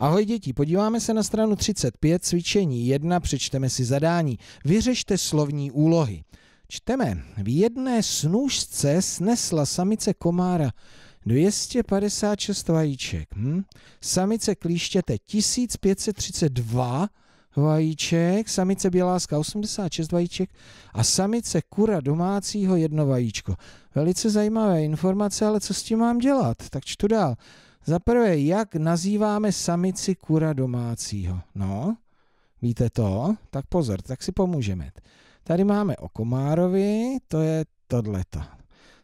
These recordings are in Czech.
Ahoj děti, podíváme se na stranu 35, cvičení 1, přečteme si zadání. Vyřešte slovní úlohy. Čteme, v jedné snůžce snesla samice komára 256 vajíček, hm? samice klíštěte 1532 vajíček, samice běláska 86 vajíček a samice kura domácího jedno vajíčko. Velice zajímavé informace, ale co s tím mám dělat? Tak čtu dál. Za prvé, jak nazýváme samici kura domácího? No, víte to? Tak pozor, tak si pomůžeme. Tady máme o komárovi, to je tohleto.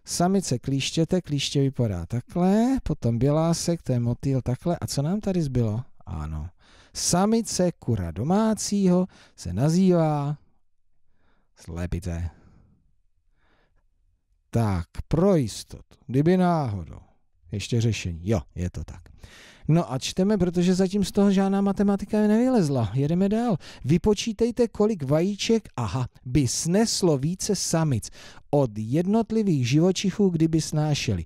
Samice klíštěte, klíště vypadá takhle, potom bělásek, to je motýl takhle. A co nám tady zbylo? Ano. Samice kura domácího se nazývá slepice. Tak, pro jistotu, kdyby náhodou ještě řešení. Jo, je to tak. No a čteme, protože zatím z toho žádná matematika nevylezla. Jedeme dál. Vypočítejte, kolik vajíček, aha, by sneslo více samic od jednotlivých živočichů, kdyby snášeli.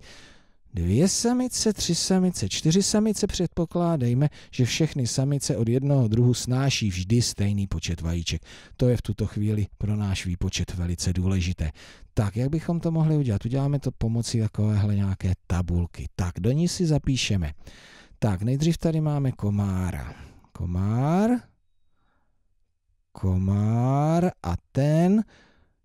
Dvě samice, tři samice, čtyři samice předpokládejme, že všechny samice od jednoho druhu snáší vždy stejný počet vajíček. To je v tuto chvíli pro náš výpočet velice důležité. Tak, jak bychom to mohli udělat? Uděláme to pomocí takovéhle nějaké tabulky. Tak, do ní si zapíšeme. Tak, nejdřív tady máme komára. Komár, komár a ten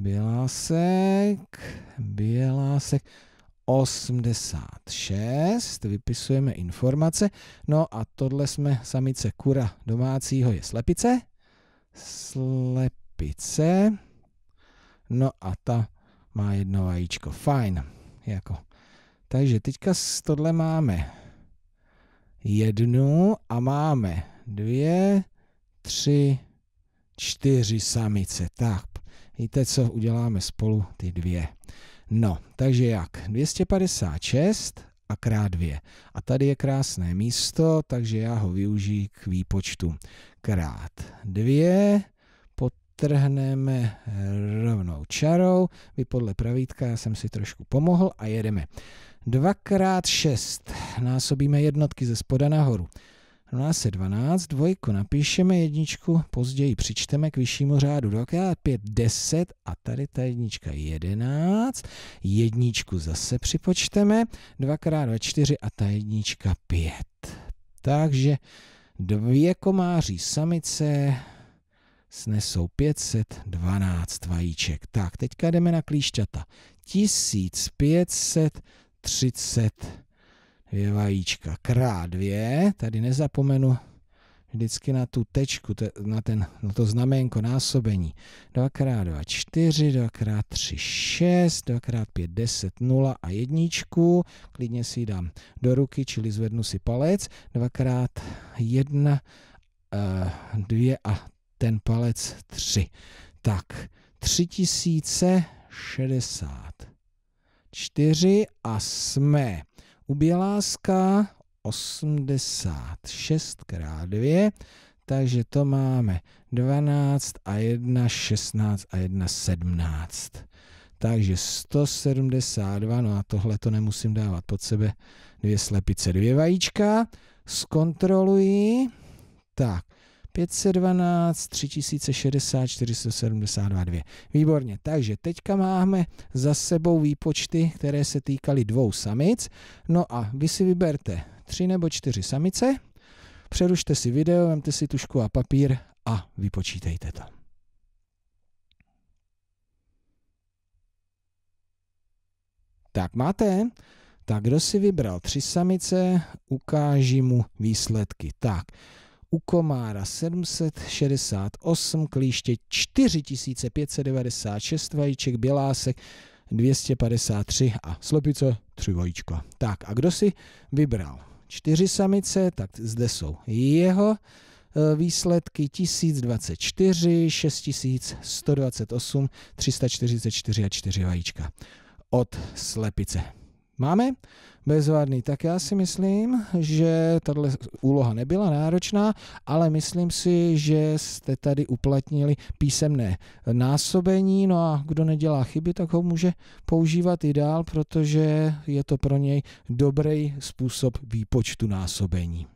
Bělásek, Bělásek, 86, vypisujeme informace. No a tohle jsme samice kura domácího je slepice. Slepice. No a ta má jedno vajíčko. Fajn. Jako. Takže teďka tohle máme jednu a máme dvě, tři, čtyři samice. Tak, Víte co, uděláme spolu ty dvě. No, takže jak? 256 a krát 2. A tady je krásné místo, takže já ho využiji k výpočtu. Krát 2 potrhneme rovnou čarou. Vy podle pravítka, já jsem si trošku pomohl a jedeme. 2 krát 6 násobíme jednotky ze spoda nahoru rovná se 12, dvojku napíšeme, jedničku později přičteme k vyššímu řádu 2 5, 10 a tady ta jednička 11, jedničku zase připočteme, 2 krát 2, 4 a ta jednička 5. Takže dvě komáří samice snesou 512 vajíček. Tak, teďka jdeme na klíšťata. 1530 dvě vajíčka krát dvě, tady nezapomenu vždycky na tu tečku, te, na, ten, na to znamenko násobení. 2 x 2, 4, 2 x 3, 6, 2 x 5, 10, 0 a jedničku. Klidně si ji dám do ruky, čili zvednu si palec. 2 x 1, 2 a ten palec 3. Tak, 3064 a jsme Uběláska 86 x 2, takže to máme 12 a 1, 16 a 1, 17. Takže 172, no a tohle to nemusím dávat pod sebe, dvě slepice, dvě vajíčka, zkontroluji, tak 512, 3060, 472, 2. Výborně, takže teďka máme za sebou výpočty, které se týkaly dvou samic. No a vy si vyberte tři nebo čtyři samice, přerušte si video, vemte si tušku a papír a vypočítejte to. Tak máte? Tak kdo si vybral tři samice, ukáži mu výsledky. Tak, u komára 768, klíště 4596 vajíček, bělásek 253 a slepice 3 vajíčka. Tak a kdo si vybral čtyři samice, tak zde jsou jeho e, výsledky 1024, 6128, 344 a 4 vajíčka od slepice. Máme? Bezvadný. Tak já si myslím, že tato úloha nebyla náročná, ale myslím si, že jste tady uplatnili písemné násobení, no a kdo nedělá chyby, tak ho může používat i dál, protože je to pro něj dobrý způsob výpočtu násobení.